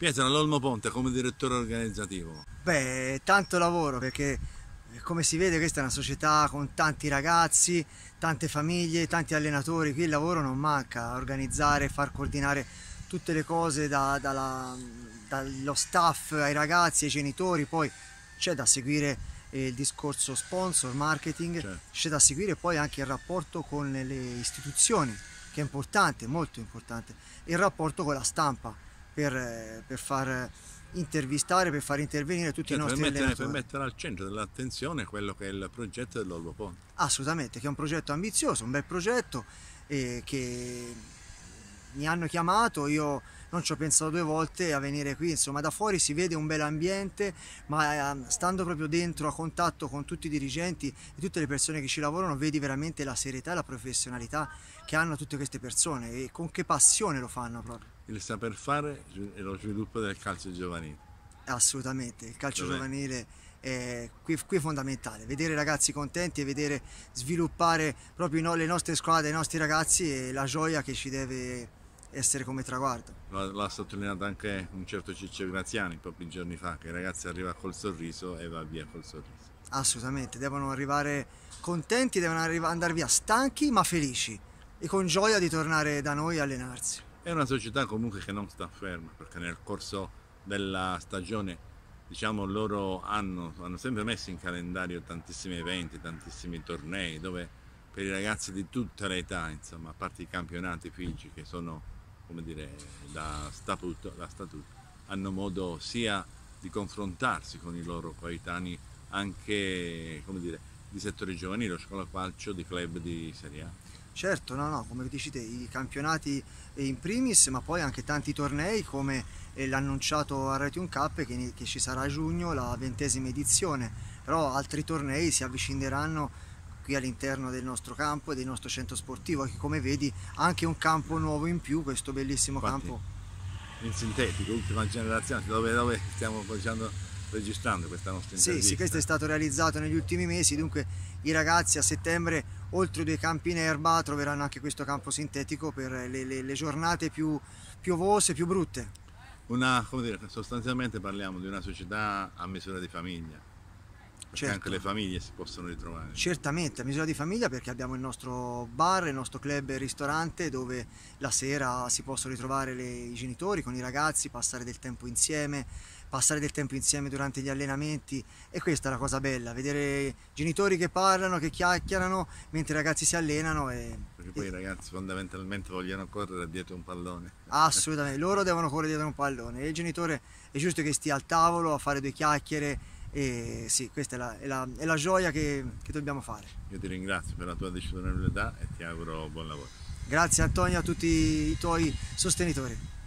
Pietro, all'Olmo Ponte come direttore organizzativo? Beh, tanto lavoro perché eh, come si vede questa è una società con tanti ragazzi, tante famiglie, tanti allenatori, qui il lavoro non manca, organizzare, far coordinare tutte le cose da, dalla, dallo staff ai ragazzi, ai genitori, poi c'è da seguire eh, il discorso sponsor, marketing, certo. c'è da seguire poi anche il rapporto con le istituzioni, che è importante, molto importante, il rapporto con la stampa per, eh, per far intervistare, per far intervenire tutti certo, i cioè, nostri per mettere, per mettere al centro dell'attenzione quello che è il progetto dell'Olvo Ponte. Assolutamente, che è un progetto ambizioso, un bel progetto eh, che mi hanno chiamato, io non ci ho pensato due volte a venire qui, insomma da fuori si vede un bel ambiente, ma ehm, stando proprio dentro a contatto con tutti i dirigenti e tutte le persone che ci lavorano, vedi veramente la serietà e la professionalità che hanno tutte queste persone e con che passione lo fanno proprio il saper fare e lo sviluppo del calcio giovanile. Assolutamente, il calcio Dov'è? giovanile è qui, qui, è fondamentale, vedere i ragazzi contenti e vedere sviluppare proprio no, le nostre squadre, i nostri ragazzi e la gioia che ci deve essere come traguardo. L'ha, sottolineato anche un certo Ciccio Graziani pochi giorni fa, che i ragazzi arrivano col sorriso e va via col sorriso. Assolutamente, devono arrivare contenti, devono arriva, andare via stanchi ma felici e con gioia di tornare da noi a allenarsi. È una società comunque che non sta ferma, perché nel corso della stagione diciamo loro hanno, hanno sempre messo in calendario tantissimi eventi, tantissimi tornei dove per i ragazzi di tutta l'età, insomma, a parte i campionati figi che sono come dire, da statuto, da statuto, hanno modo sia di confrontarsi con i loro coetanei anche come dire, di settore giovanile, scuola calcio, di club di Serie A. Certo, no, no, come dici te, i campionati eh, in primis, ma poi anche tanti tornei come eh, l'annunciato a Retium Cup che, che, ci sarà a giugno, la ventesima edizione, però altri tornei si avvicineranno qui all'interno del nostro campo e del nostro centro sportivo, che come vedi anche un campo nuovo in più, questo bellissimo Infatti, campo. In sintetico, ultima generazione, dove, dove stiamo facendo registrando questa nostra intervista. Sì, sì, questo è stato realizzato negli ultimi mesi, dunque i ragazzi a settembre oltre due campi in erba troveranno anche questo campo sintetico per le, le, le giornate più piovose, più brutte. Una, come dire, sostanzialmente parliamo di una società a misura di famiglia, certo. anche le famiglie si possono ritrovare. Certamente, a misura di famiglia perché abbiamo il nostro bar, il nostro club e ristorante dove la sera si possono ritrovare le, i genitori con i ragazzi, passare del tempo insieme, passare del tempo insieme durante gli allenamenti e questa è la cosa bella, vedere genitori che parlano, che chiacchierano mentre i ragazzi si allenano. E, perché poi e... i ragazzi fondamentalmente vogliono correre dietro un pallone. Assolutamente, loro devono correre dietro un pallone e il genitore è giusto che stia al tavolo a fare due chiacchiere e sì, questa è la, è la, è la gioia che, che, dobbiamo fare. Io ti ringrazio per la tua disponibilità e ti auguro buon lavoro. Grazie Antonio a tutti i tuoi sostenitori.